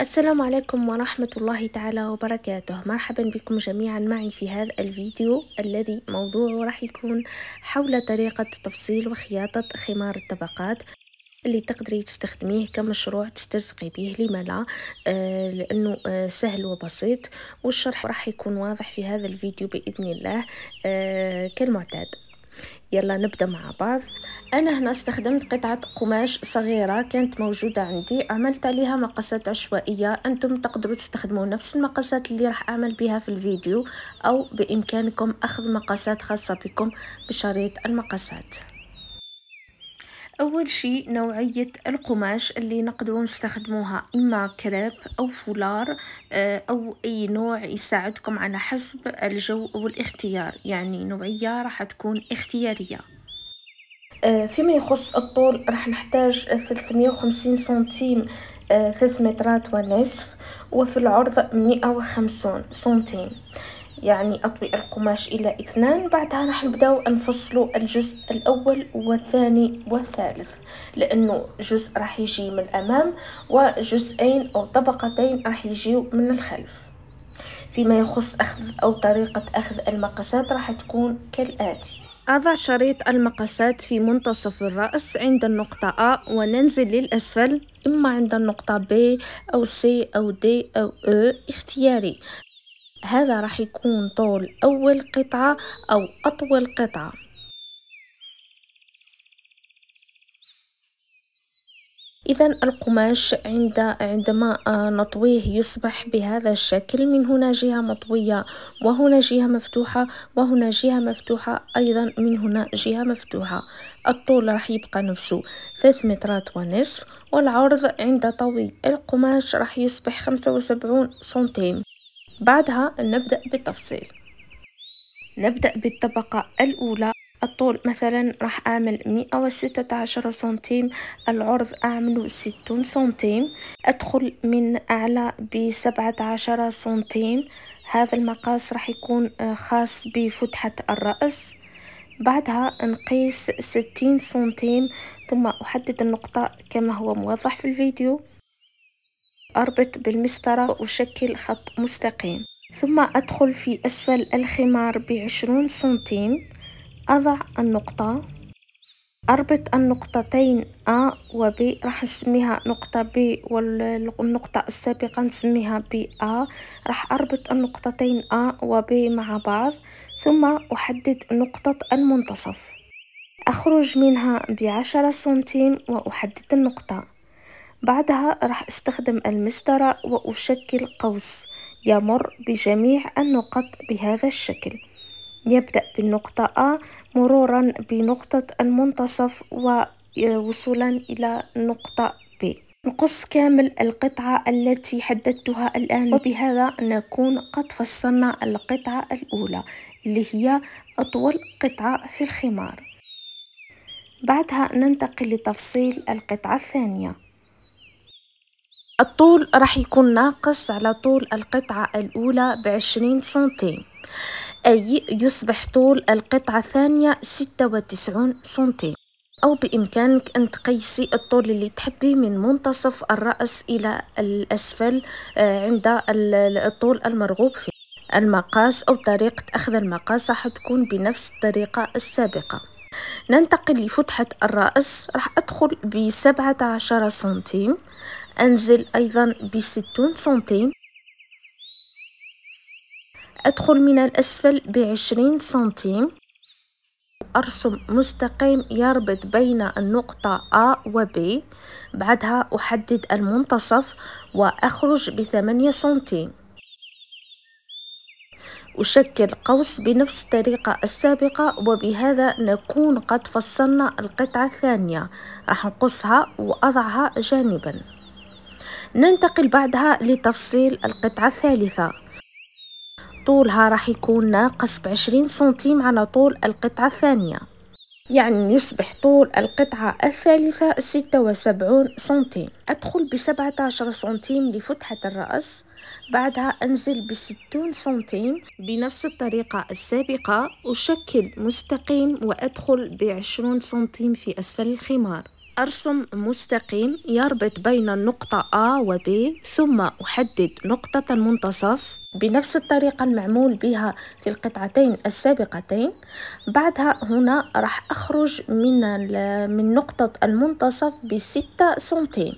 السلام عليكم ورحمة الله تعالى وبركاته مرحبا بكم جميعا معي في هذا الفيديو الذي موضوعه راح يكون حول طريقة تفصيل وخياطة خمار الطبقات اللي تقدري تستخدميه كمشروع تسترزقي به لما لا آه لانه آه سهل وبسيط والشرح راح يكون واضح في هذا الفيديو باذن الله آه كالمعتاد يلا نبدا مع بعض انا هنا استخدمت قطعه قماش صغيره كانت موجوده عندي عملت عليها مقاسات عشوائيه انتم تقدروا تستخدموا نفس المقاسات اللي راح اعمل بها في الفيديو او بامكانكم اخذ مقاسات خاصه بكم بشريط المقاسات أول شيء نوعية القماش اللي نقدروا نستخدموها إما كريب أو فولار آه، أو أي نوع يساعدكم على حسب الجو والاختيار يعني نوعية راح تكون اختيارية آه، فيما يخص الطول راح نحتاج 350 سنتيم 3 آه، مترات ونصف وفي العرض 150 سنتيم يعني أطوي القماش إلى اثنان بعدها راح نبداو نفصلوا الجزء الأول والثاني والثالث لأنه جزء راح يجي من الأمام وجزئين أو طبقتين راح يجيو من الخلف فيما يخص أخذ أو طريقة أخذ المقاسات راح تكون كالآتي أضع شريط المقاسات في منتصف الرأس عند النقطة A وننزل للأسفل إما عند النقطة B أو C أو D أو E اختياري هذا راح يكون طول أول قطعة أو أطول قطعة إذا القماش عند عندما نطويه يصبح بهذا الشكل من هنا جهة مطوية وهنا جهة مفتوحة وهنا جهة مفتوحة أيضا من هنا جهة مفتوحة الطول راح يبقى نفسه 3 مترات ونصف والعرض عند طوي القماش راح يصبح 75 سنتيم بعدها نبدأ بالتفصيل نبدأ بالطبقة الأولى الطول مثلا راح أعمل مئة عشر سنتيم العرض أعمله ستون سنتيم أدخل من أعلى بسبعة عشر سنتيم هذا المقاس راح يكون آه، خاص بفتحة الرأس بعدها نقيس ستين سنتيم ثم أحدد النقطة كما هو موضح في الفيديو أربط بالمسطرة وشكل خط مستقيم ثم أدخل في أسفل الخمار بعشرون سنتيم أضع النقطة أربط النقطتين A و B راح نسميها نقطة B والنقطة السابقة نسميها A راح أربط النقطتين A و B مع بعض ثم أحدد نقطة المنتصف أخرج منها بعشرة سنتيم وأحدد النقطة بعدها راح استخدم المسطرة وأشكل قوس يمر بجميع النقط بهذا الشكل يبدأ بالنقطة A مرورا بنقطة المنتصف ووصولا إلى نقطة B نقص كامل القطعة التي حددتها الآن وبهذا نكون قد فصلنا القطعة الأولى اللي هي أطول قطعة في الخمار بعدها ننتقل لتفصيل القطعة الثانية الطول راح يكون ناقص على طول القطعة الأولى بعشرين سنتيم أي يصبح طول القطعة الثانية ستة وتسعون سنتيم أو بإمكانك أن تقيسي الطول اللي تحبي من منتصف الرأس إلى الأسفل آه، عند الطول المرغوب فيه المقاس أو طريقة أخذ المقاس راح تكون بنفس الطريقة السابقة ننتقل لفتحة الرأس راح أدخل بسبعة عشر سنتيم أنزل أيضا بستون سنتيم أدخل من الأسفل بعشرين سنتيم أرسم مستقيم يربط بين النقطة A و B بعدها أحدد المنتصف وأخرج بثمانية سنتيم أشكل قوس بنفس الطريقة السابقة وبهذا نكون قد فصلنا القطعة الثانية راح نقصها وأضعها جانباً ننتقل بعدها لتفصيل القطعة الثالثة طولها راح يكون ناقص بعشرين سنتيم على طول القطعة الثانية يعني يصبح طول القطعة الثالثة ستة وسبعون سنتيم أدخل بسبعة عشر سنتيم لفتحة الرأس بعدها أنزل بستون سنتيم بنفس الطريقة السابقة أشكل مستقيم وأدخل بعشرون سنتيم في أسفل الخمار أرسم مستقيم يربط بين النقطة A و B ثم أحدد نقطة المنتصف بنفس الطريقة المعمول بها في القطعتين السابقتين بعدها هنا راح أخرج من, من نقطة المنتصف بستة سنتيم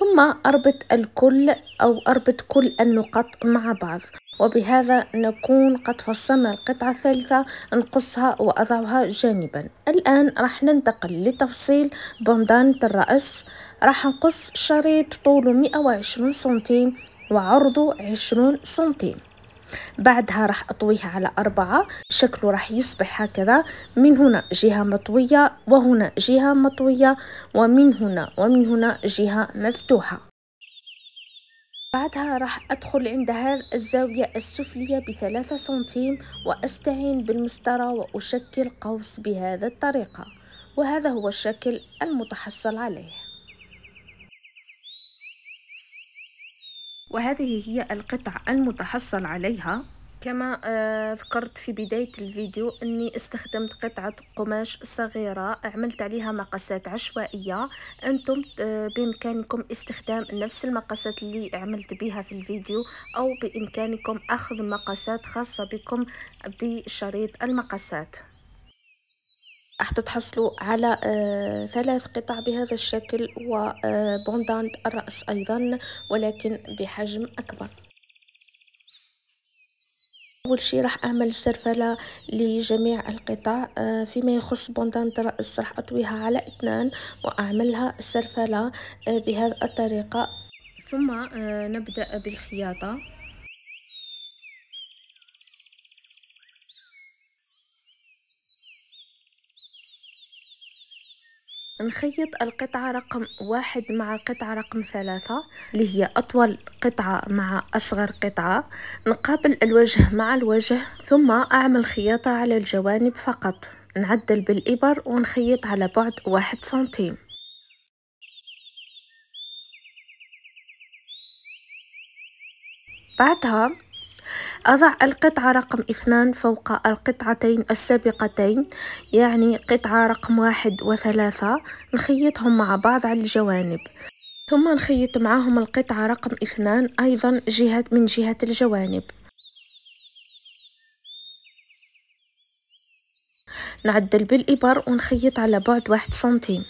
ثم أربط الكل أو أربط كل النقط مع بعض وبهذا نكون قد فصلنا القطعة الثالثة نقصها وأضعها جانبا الآن راح ننتقل لتفصيل بندانة الرأس راح نقص شريط طوله 120 سنتيم وعرضه 20 سنتيم بعدها راح أطويها على أربعة شكله راح يصبح هكذا من هنا جهة مطوية وهنا جهة مطوية ومن هنا ومن هنا جهة مفتوحة بعدها راح أدخل عند هذه الزاوية السفلية بثلاثة سنتيم وأستعين بالمسطرة وأشكل قوس بهذه الطريقة وهذا هو الشكل المتحصل عليه وهذه هي القطع المتحصل عليها كما آه، ذكرت في بداية الفيديو أني استخدمت قطعة قماش صغيرة عملت عليها مقاسات عشوائية أنتم آه، بإمكانكم استخدام نفس المقاسات اللي عملت بها في الفيديو أو بإمكانكم أخذ مقاسات خاصة بكم بشريط المقاسات راح تحصلوا على آه، ثلاث قطع بهذا الشكل وبوندانت آه، الرأس أيضا ولكن بحجم أكبر أول شي راح أعمل سرفلة لجميع القطع آه، فيما يخص بوندانت الرأس راح أطويها على اثنان وأعملها سرفلة بهذه الطريقة ثم نبدأ بالخياطة نخيط القطعة رقم واحد مع القطعة رقم ثلاثة اللي هي أطول قطعة مع أصغر قطعة نقابل الوجه مع الوجه ثم أعمل خياطة على الجوانب فقط نعدل بالإبر ونخيط على بعد واحد سنتيم بعدها أضع القطعة رقم اثنان فوق القطعتين السابقتين يعني قطعة رقم واحد وثلاثة نخيطهم مع بعض على الجوانب ثم نخيط معهم القطعة رقم اثنان أيضا جهة من جهة الجوانب نعدل بالإبر ونخيط على بعد واحد سنتيم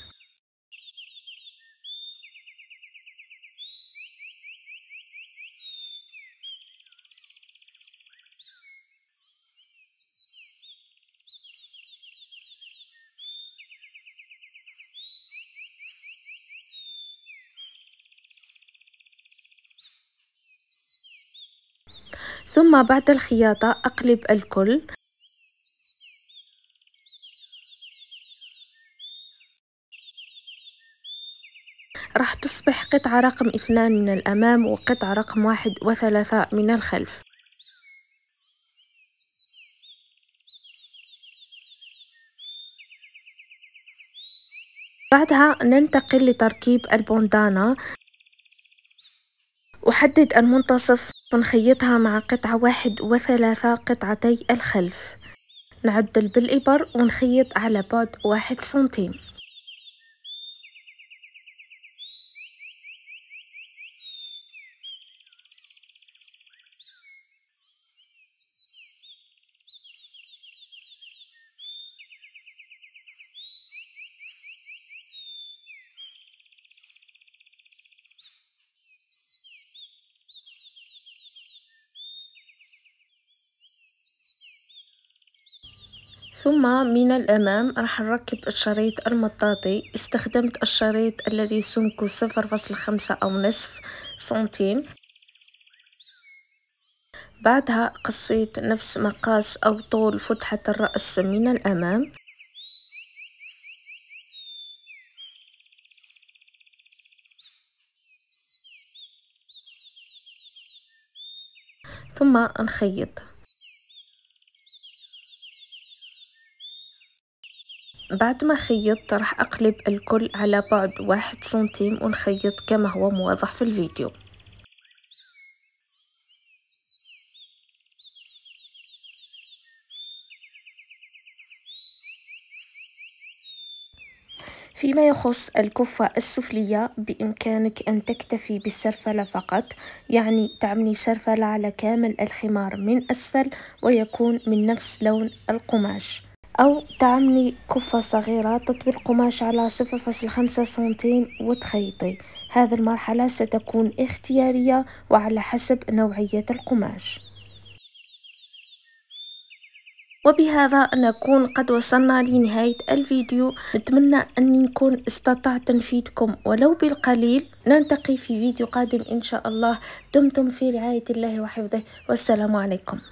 ثم بعد الخياطة أقلب الكل راح تصبح قطعة رقم اثنان من الأمام وقطعة رقم واحد وثلاثة من الخلف بعدها ننتقل لتركيب البوندانا أحدد المنتصف بنخيطها مع قطعة واحد وثلاثة قطعتي الخلف نعدل بالإبر ونخيط على بعد واحد سنتيم ثم من الأمام راح نركب الشريط المطاطي استخدمت الشريط الذي سمكه صفر خمسة أو نصف سنتيم بعدها قصيت نفس مقاس أو طول فتحة الرأس من الأمام ثم نخيط بعد ما خيطت راح أقلب الكل على بعد واحد سنتيم ونخيط كما هو موضح في الفيديو فيما يخص الكفة السفلية بإمكانك أن تكتفي بالسرفلة فقط يعني تعملي سرفلة على كامل الخمار من أسفل ويكون من نفس لون القماش أو تعملي كفة صغيرة تطوي القماش على صفر فاصل خمسة سنتيم وتخيطي هذه المرحلة ستكون اختيارية وعلى حسب نوعية القماش وبهذا نكون قد وصلنا لنهاية الفيديو نتمنى أن نكون استطعت تنفيذكم ولو بالقليل نلتقي في فيديو قادم إن شاء الله دمتم في رعاية الله وحفظه والسلام عليكم